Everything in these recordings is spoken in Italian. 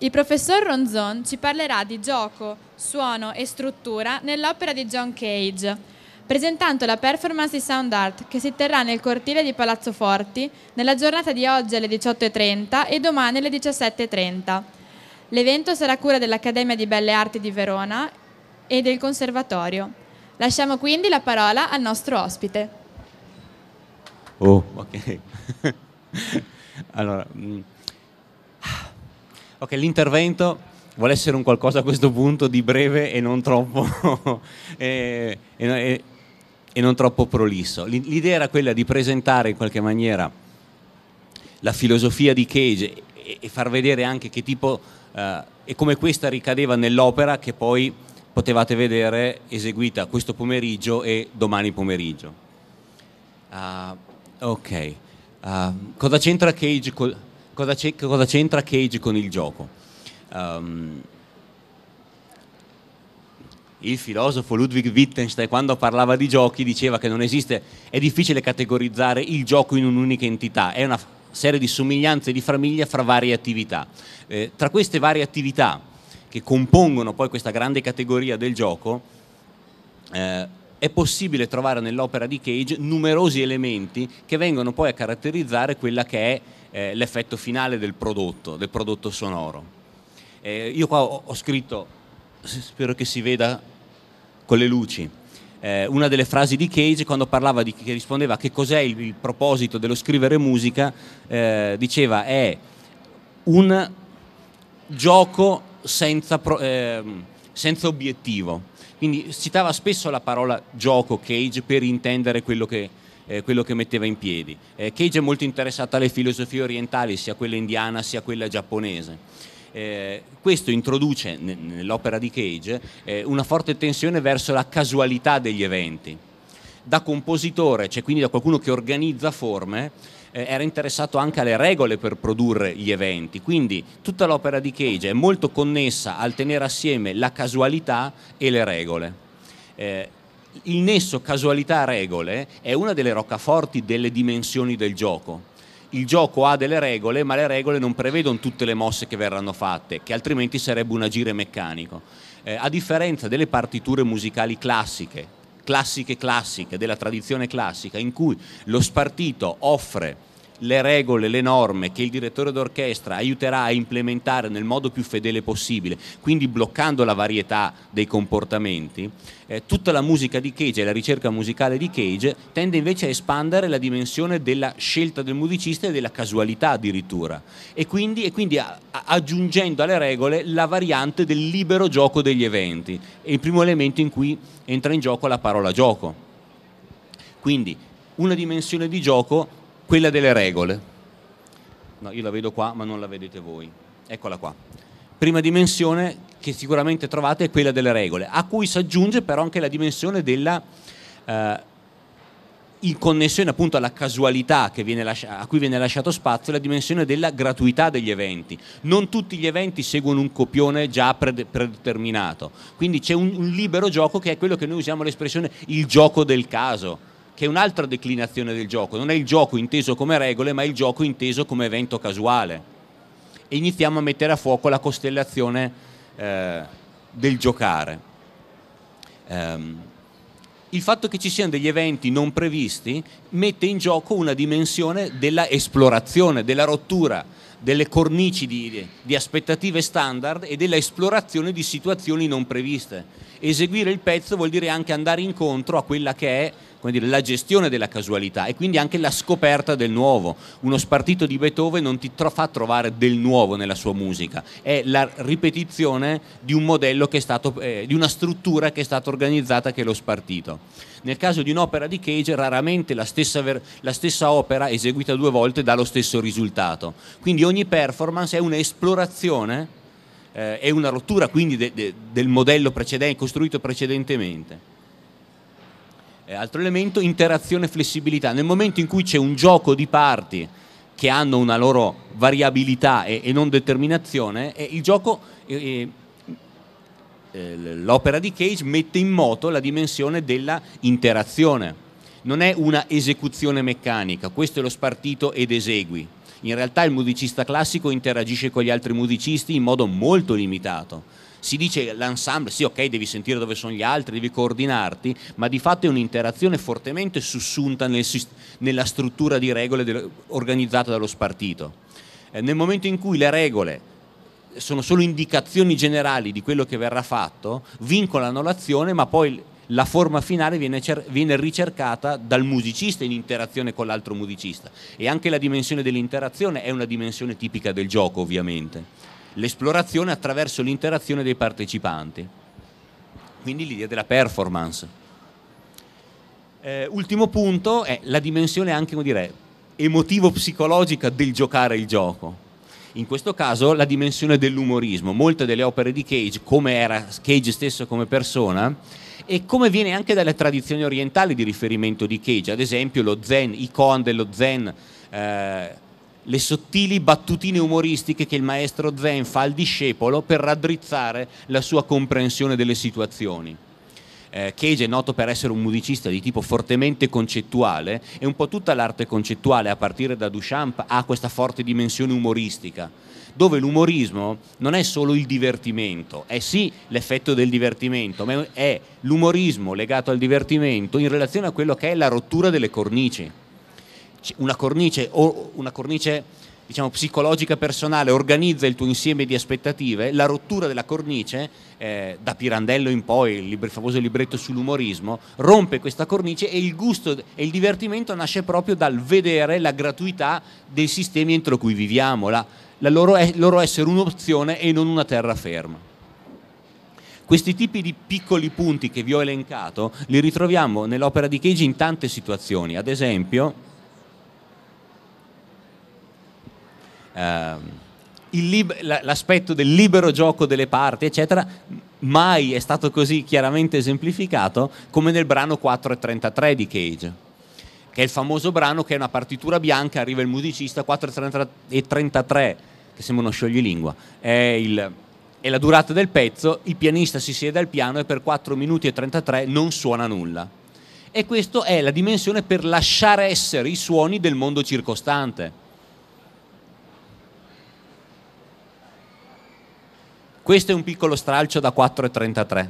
Il professor Ronzon ci parlerà di gioco, suono e struttura nell'opera di John Cage, presentando la performance di Sound Art che si terrà nel cortile di Palazzo Forti nella giornata di oggi alle 18.30 e domani alle 17.30. L'evento sarà a cura dell'Accademia di Belle Arti di Verona e del Conservatorio. Lasciamo quindi la parola al nostro ospite. Oh, ok. allora, mh. Mm, Ok, l'intervento vuole essere un qualcosa a questo punto di breve e non troppo, e, e, e non troppo prolisso. L'idea era quella di presentare in qualche maniera la filosofia di Cage e, e far vedere anche che tipo eh, e come questa ricadeva nell'opera che poi potevate vedere eseguita questo pomeriggio e domani pomeriggio. Uh, ok, uh, cosa c'entra Cage? Col- cosa, cosa c'entra Cage con il gioco? Um, il filosofo Ludwig Wittgenstein quando parlava di giochi diceva che non esiste, è difficile categorizzare il gioco in un'unica entità, è una serie di somiglianze di famiglia fra varie attività. Eh, tra queste varie attività che compongono poi questa grande categoria del gioco, eh, è possibile trovare nell'opera di Cage numerosi elementi che vengono poi a caratterizzare quella che è eh, l'effetto finale del prodotto, del prodotto sonoro. Eh, io qua ho, ho, scritto, spero che si veda con le luci, eh, una delle frasi di Cage quando parlava di, che rispondeva a che cos'è il, il proposito dello scrivere musica, eh, diceva è un gioco senza... Pro, ehm, senza obiettivo. Quindi citava spesso la parola gioco Cage per intendere quello che, eh, quello che metteva in piedi. Eh, Cage è molto interessata alle filosofie orientali, sia quella indiana sia quella giapponese. Eh, questo introduce nell'opera di Cage eh, una forte tensione verso la casualità degli eventi. Da compositore, cioè quindi da qualcuno che organizza forme, eh, era interessato anche alle regole per produrre gli eventi, quindi tutta l'opera di Cage è molto connessa al tenere assieme la casualità e le regole. Eh, il nesso casualità-regole è una delle roccaforti delle dimensioni del gioco il gioco ha delle regole, ma le regole non prevedono tutte le mosse che verranno fatte, che altrimenti sarebbe un agire meccanico. Eh, a differenza delle partiture musicali classiche, classiche classiche, della tradizione classica, in cui lo spartito offre le regole, le norme che il direttore d'orchestra aiuterà a implementare nel modo più fedele possibile, quindi bloccando la varietà dei comportamenti, eh, tutta la musica di Cage e la ricerca musicale di Cage tende invece a espandere la dimensione della scelta del musicista e della casualità addirittura e quindi, e quindi a, a, aggiungendo alle regole la variante del libero gioco degli eventi, è il primo elemento in cui entra in gioco la parola gioco. Quindi una dimensione di gioco quella delle regole. No, io la vedo qua, ma non la vedete voi. Eccola qua. Prima dimensione che sicuramente trovate è quella delle regole, a cui si aggiunge però anche la dimensione della... Eh, in connessione appunto alla casualità lascia- a cui viene lasciato spazio la dimensione della gratuità degli eventi. Non tutti gli eventi seguono un copione già predeterminato, quindi c'è un, un libero gioco che è quello che noi usiamo l'espressione il gioco del caso che è un'altra declinazione del gioco, non è il gioco inteso come regole, ma è il gioco inteso come evento casuale. E iniziamo a mettere a fuoco la costellazione eh, del giocare. Um, il fatto che ci siano degli eventi non previsti mette in gioco una dimensione della esplorazione, della rottura, delle cornici di, di, aspettative standard e della esplorazione di situazioni non previste. Eseguire il pezzo vuol dire anche andare incontro a quella che è dire, la gestione della casualità e quindi anche la scoperta del nuovo. Uno spartito di Beethoven non ti tro- fa trovare del nuovo nella sua musica, è la ripetizione di un modello che è stato, eh, di una struttura che è stata organizzata che è lo spartito. Nel caso di un'opera di Cage raramente la stessa, ver- la stessa opera eseguita due volte dà lo stesso risultato. Quindi ogni performance è un'esplorazione, eh, è una rottura quindi de- de- del modello precedente, costruito precedentemente. Eh, altro elemento, interazione e flessibilità. Nel momento in cui c'è un gioco di parti che hanno una loro variabilità e, e non determinazione, eh, il gioco... Eh, eh, eh, l'opera di Cage mette in moto la dimensione della interazione. Non è una esecuzione meccanica, questo è lo spartito ed esegui. In realtà il musicista classico interagisce con gli altri musicisti in modo molto limitato si dice l'ensemble, sì ok devi sentire dove sono gli altri, devi coordinarti, ma di fatto è un'interazione fortemente sussunta nel, nella struttura di regole del, organizzata dallo spartito. Eh, nel momento in cui le regole sono solo indicazioni generali di quello che verrà fatto, vincolano l'azione, ma poi la forma finale viene, viene, ricercata dal musicista in interazione con l'altro musicista. E anche la dimensione dell'interazione è una dimensione tipica del gioco, ovviamente l'esplorazione attraverso l'interazione dei partecipanti. Quindi l'idea della performance. Eh, ultimo punto è la dimensione anche emotivo-psicologica del giocare il gioco. In questo caso la dimensione dell'umorismo. Molte delle opere di Cage, come era Cage stesso come persona, e come viene anche dalle tradizioni orientali di riferimento di Cage, ad esempio lo Zen, i koan dello Zen. Eh, le sottili battutine umoristiche che il maestro Zen fa al discepolo per raddrizzare la sua comprensione delle situazioni. Eh, Cage è noto per essere un musicista di tipo fortemente concettuale e un po' tutta l'arte concettuale, a partire da Duchamp, ha questa forte dimensione umoristica, dove l'umorismo non è solo il divertimento, è sì l'effetto del divertimento, ma è l'umorismo legato al divertimento in relazione a quello che è la rottura delle cornici una cornice, o una cornice diciamo, psicologica personale organizza il tuo insieme di aspettative, la rottura della cornice, eh, da Pirandello in poi, il, libro, il, famoso libretto sull'umorismo, rompe questa cornice e il gusto e il divertimento nasce proprio dal vedere la gratuità dei sistemi entro cui viviamo, la, la loro, loro essere un'opzione e non una terraferma. Questi tipi di piccoli punti che vi ho elencato li ritroviamo nell'opera di Cage in tante situazioni, ad esempio Ehm, lib- l'aspetto del libero gioco delle parti, eccetera, mai è stato così chiaramente esemplificato come nel brano 4 e 33 di Cage che è il famoso brano che è una partitura bianca, arriva il musicista 4 e 33, che sembra uno scioglilingua, è, il, è la durata del pezzo, il pianista si siede al piano e per 4 minuti e 33 non suona nulla. E questa è la dimensione per lasciare essere i suoni del mondo circostante Questo è un piccolo stralcio da 4,33.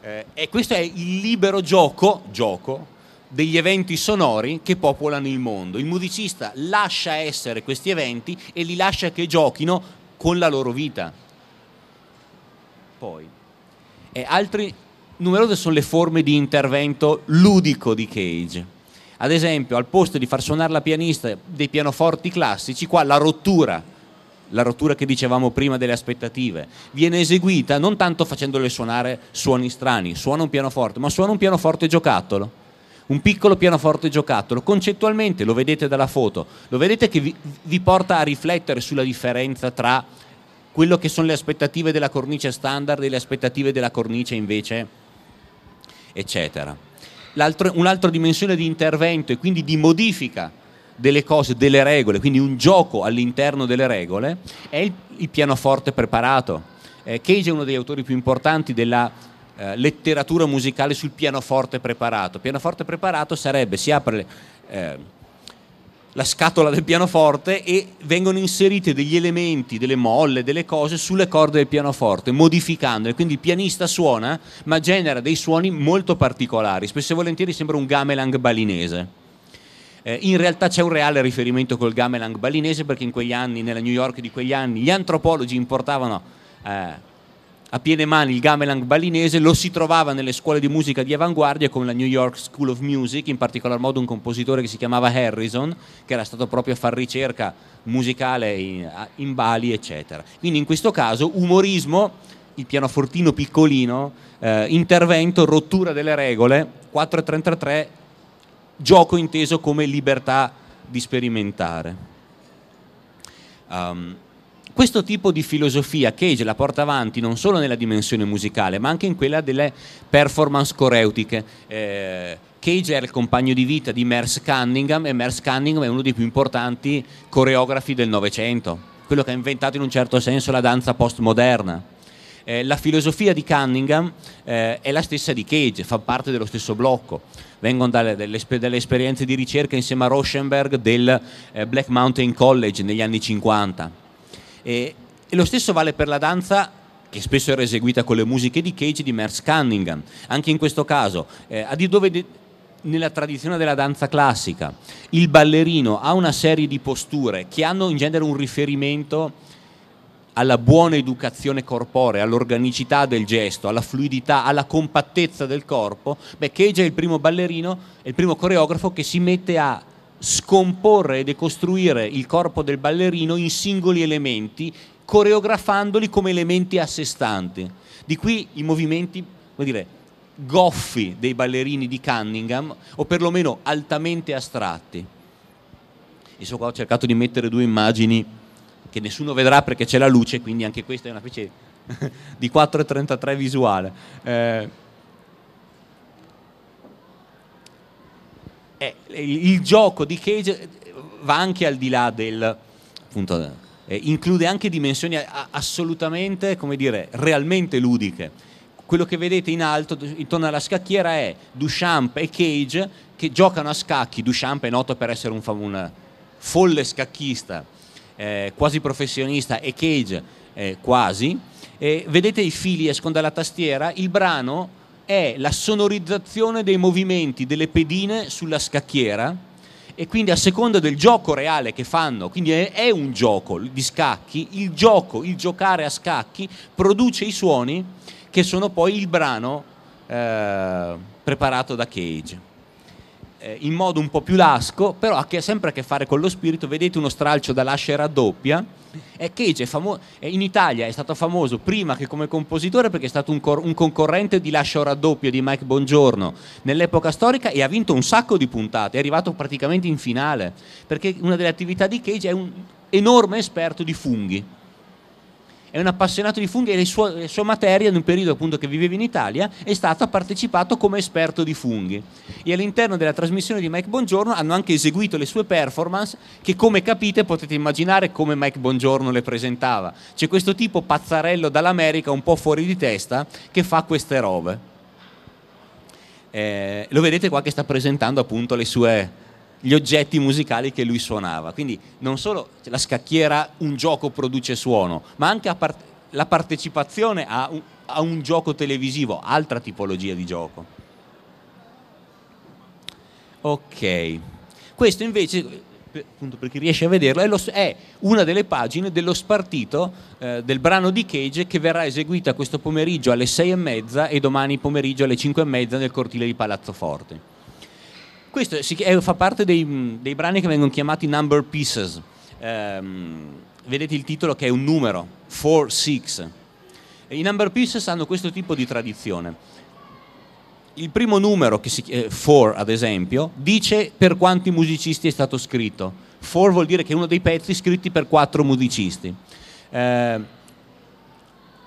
Eh, e questo è il libero gioco, gioco degli eventi sonori che popolano il mondo. Il musicista lascia essere questi eventi e li lascia che giochino con la loro vita. Poi, e altri, numerose sono le forme di intervento ludico di Cage. Ad esempio, al posto di far suonare la pianista dei pianoforti classici, qua la rottura la rottura che dicevamo prima delle aspettative, viene eseguita non tanto facendole suonare suoni strani, suona un pianoforte, ma suona un pianoforte giocattolo. Un piccolo pianoforte giocattolo, concettualmente lo vedete dalla foto, lo vedete che vi, vi porta a riflettere sulla differenza tra quello che sono le aspettative della cornice standard e le aspettative della cornice invece, eccetera. L'altro, un'altra dimensione di intervento e quindi di modifica delle cose, delle regole, quindi un gioco all'interno delle regole, è il, il pianoforte preparato. Eh, Cage è uno degli autori più importanti della eh, letteratura musicale sul pianoforte preparato. Pianoforte preparato sarebbe, si apre eh, la scatola del pianoforte e vengono inseriti degli elementi, delle molle, delle cose sulle corde del pianoforte, modificandole. Quindi il pianista suona, ma genera dei suoni molto particolari. Spesso e volentieri sembra un gamelang balinese. Eh, in realtà c'è un reale riferimento col gamelang balinese perché in quegli anni, nella New York di quegli anni, gli antropologi importavano eh, a piene mani il gamelang balinese, lo si trovava nelle scuole di musica di avanguardia come la New York School of Music, in particolar modo un compositore che si chiamava Harrison, che era stato proprio a far ricerca musicale in, in Bali, eccetera. Quindi in questo caso umorismo, il pianofortino piccolino, eh, intervento, rottura delle regole, 433 gioco inteso come libertà di sperimentare. Um, questo tipo di filosofia Cage la porta avanti non solo nella dimensione musicale, ma anche in quella delle performance coreutiche. Eh, Cage era il compagno di vita di Merce Cunningham e Merce Cunningham è uno dei più importanti coreografi del Novecento, quello che ha inventato in un certo senso la danza postmoderna. Eh, la filosofia di Cunningham eh, è la stessa di Cage, fa parte dello stesso blocco. Vengono dalle, delle, delle esperienze di ricerca insieme a Rauschenberg del eh, Black Mountain College negli anni 50. E, e lo stesso vale per la danza che spesso era eseguita con le musiche di Cage di Merz Cunningham. Anche in questo caso, eh, a di dove de- nella tradizione della danza classica il ballerino ha una serie di posture che hanno in genere un riferimento alla buona educazione corporea, all'organicità del gesto, alla fluidità, alla compattezza del corpo, beh, Cage è il primo ballerino, è il primo coreografo che si mette a scomporre e decostruire il corpo del ballerino in singoli elementi, coreografandoli come elementi a sé stanti. Di qui i movimenti, come dire, goffi dei ballerini di Cunningham, o perlomeno altamente astratti. E so qua ho cercato di mettere due immagini che nessuno vedrà perché c'è la luce, quindi anche questa è una specie di 4.33 visuale. Eh, eh il gioco di Cage eh, va anche al di là del... Appunto, eh, include anche dimensioni assolutamente, come dire, realmente ludiche quello che vedete in alto intorno alla scacchiera è Duchamp e Cage che giocano a scacchi. Duchamp è noto per essere un, un folle scacchista eh, quasi professionista e Cage eh, quasi. E vedete i fili escono dalla tastiera, il brano è la sonorizzazione dei movimenti delle pedine sulla scacchiera e quindi a seconda del gioco reale che fanno, quindi è un gioco di scacchi, il gioco, il giocare a scacchi produce i suoni che sono poi il brano eh, preparato da Cage eh, in modo un po' più lasco, però ha sempre a che fare con lo spirito. Vedete uno stralcio da lascia e raddoppia. E eh, Cage famo- eh, in Italia è stato famoso prima che come compositore perché è stato un, cor- un concorrente di Lascia o raddoppio di Mike Bongiorno nell'epoca storica e ha vinto un sacco di puntate, è arrivato praticamente in finale, perché una delle attività di Cage è un enorme esperto di funghi è un appassionato di funghi e le sue, la sua materia, in un periodo appunto che viveva in Italia, è stato partecipato come esperto di funghi. E all'interno della trasmissione di Mike Bongiorno hanno anche eseguito le sue performance che come capite potete immaginare come Mike Bongiorno le presentava. C'è questo tipo pazzarello dall'America un po' fuori di testa che fa queste robe. Eh, lo vedete qua che sta presentando appunto le sue gli oggetti musicali che lui suonava. Quindi non solo la scacchiera, un gioco produce suono, ma anche part- la partecipazione a un, a un gioco televisivo, altra tipologia di gioco. Ok, questo invece, appunto per chi riesce a vederlo, è, lo, è una delle pagine dello spartito eh, del brano di Cage che verrà eseguita questo pomeriggio alle sei e mezza e domani pomeriggio alle cinque e mezza nel cortile di Palazzo Forte. Questo si, è, fa parte dei, dei, brani che vengono chiamati number pieces. Um, vedete il titolo che è un numero, 4-6. I number pieces hanno questo tipo di tradizione. Il primo numero, 4 eh, ad esempio, dice per quanti musicisti è stato scritto. 4 vuol dire che è uno dei pezzi scritti per 4 musicisti. Eh,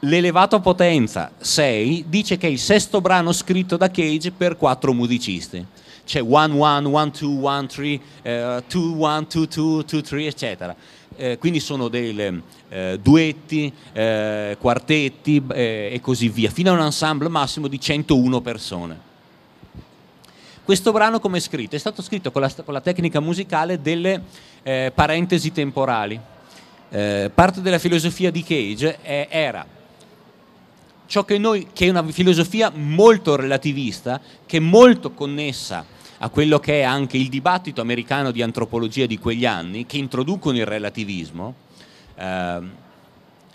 L'elevato potenza 6 dice che è il sesto brano scritto da Cage per 4 musicisti c'è 1 1 1 2 1 3 2 1 2 2 2 3 eccetera. Eh, quindi sono dei eh, duetti, eh, quartetti eh, e così via, fino a un ensemble massimo di 101 persone. Questo brano come è scritto? È stato scritto con la, con la tecnica musicale delle eh, parentesi temporali. Eh, parte della filosofia di Cage è, era ciò che, noi, che è una filosofia molto relativista, che è molto connessa a quello che è anche il dibattito americano di antropologia di quegli anni, che introducono il relativismo. Eh,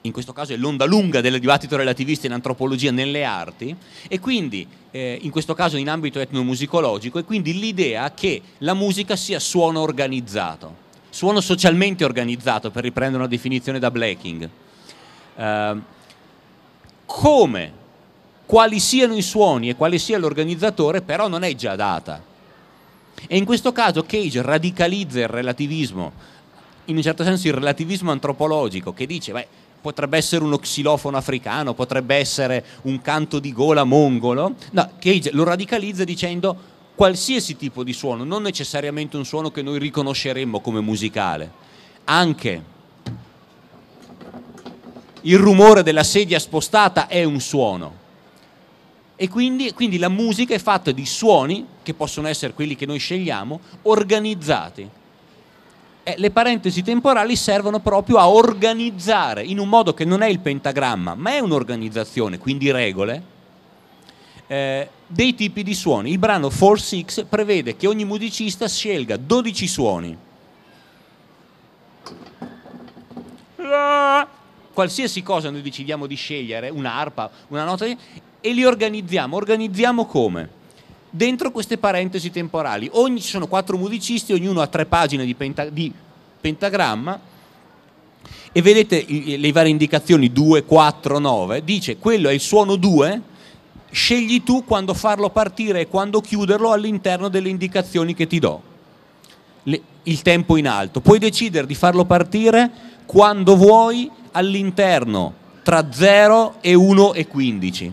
in questo caso è l'onda lunga del dibattito relativista in antropologia nelle arti e quindi eh, in questo caso in ambito etnomusicologico e quindi l'idea che la musica sia suono organizzato, suono socialmente organizzato per riprendere una definizione da Blacking. Eh, come, quali siano i suoni e quale sia l'organizzatore però non è già data e in questo caso Cage radicalizza il relativismo, in un certo senso il relativismo antropologico, che dice, beh, potrebbe essere uno xilofono africano, potrebbe essere un canto di gola mongolo. No, Cage lo radicalizza dicendo qualsiasi tipo di suono, non necessariamente un suono che noi riconosceremmo come musicale, anche il rumore della sedia spostata è un suono e quindi, quindi la musica è fatta di suoni, che possono essere quelli che noi scegliamo, organizzati. Eh, le parentesi temporali servono proprio a organizzare in un modo che non è il pentagramma, ma è un'organizzazione, quindi regole, eh, dei tipi di suoni. Il brano 4-6 prevede che ogni musicista scelga 12 suoni. Qualsiasi cosa noi decidiamo di scegliere, un'arpa, una nota, e li organizziamo. Organizziamo come? Dentro queste parentesi temporali. Ogni, ci sono quattro musicisti, ognuno ha tre pagine di, penta, di pentagramma e vedete le varie indicazioni 2, 4, 9, dice quello è il suono 2, scegli tu quando farlo partire e quando chiuderlo all'interno delle indicazioni che ti do. Le, il tempo in alto, puoi decidere di farlo partire quando vuoi all'interno tra 0 e 1 e 15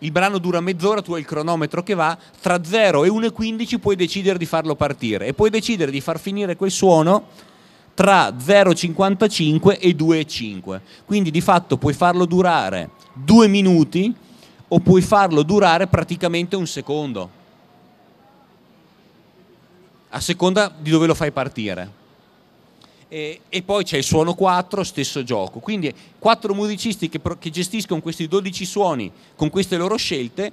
il brano dura mezz'ora, tu hai il cronometro che va, tra 0 e 1,15 puoi decidere di farlo partire e puoi decidere di far finire quel suono tra 0,55 e 2,5. Quindi di fatto puoi farlo durare due minuti o puoi farlo durare praticamente un secondo, a seconda di dove lo fai partire. E, eh, e, poi c'è il suono 4, stesso gioco. Quindi quattro musicisti che, che, gestiscono questi 12 suoni con queste loro scelte,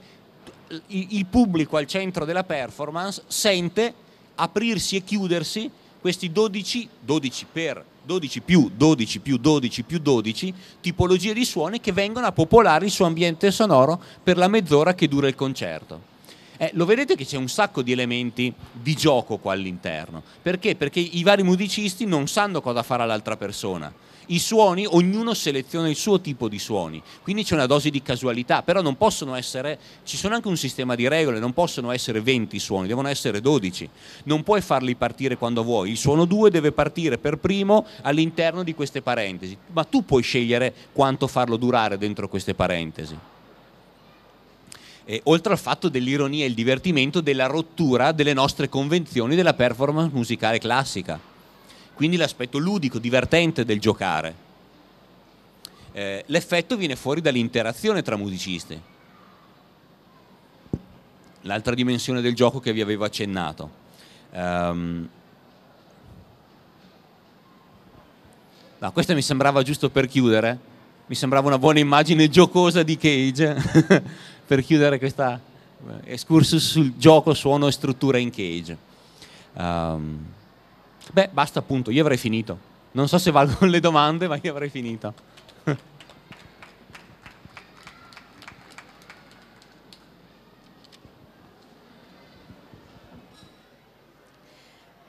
il, il pubblico al centro della performance sente aprirsi e chiudersi questi 12, 12 per 12 più 12 più 12 più 12 tipologie di suoni che vengono a popolare il suo ambiente sonoro per la mezz'ora che dura il concerto. Eh, lo vedete che c'è un sacco di elementi di gioco qua all'interno. Perché? Perché i vari musicisti non sanno cosa fare all'altra persona. I suoni, ognuno seleziona il suo tipo di suoni, quindi c'è una dose di casualità, però non possono essere, ci sono anche un sistema di regole, non possono essere 20 suoni, devono essere 12, non puoi farli partire quando vuoi, il suono 2 deve partire per primo all'interno di queste parentesi, ma tu puoi scegliere quanto farlo durare dentro queste parentesi eh, oltre al fatto dell'ironia e il divertimento della rottura delle nostre convenzioni della performance musicale classica. Quindi l'aspetto ludico, divertente del giocare. Eh, l'effetto viene fuori dall'interazione tra musicisti. L'altra dimensione del gioco che vi avevo accennato. Um, ehm, No, questa mi sembrava giusto per chiudere, mi sembrava una buona immagine giocosa di Cage per chiudere questo eh, excursus sul gioco, suono e struttura in cage. Um, beh, basta appunto, io avrei finito. Non so se valgono le domande, ma io avrei finito.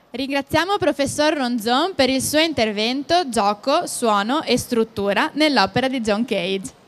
Ringraziamo professor Ronzon per il suo intervento Gioco, suono e struttura nell'opera di John Cage.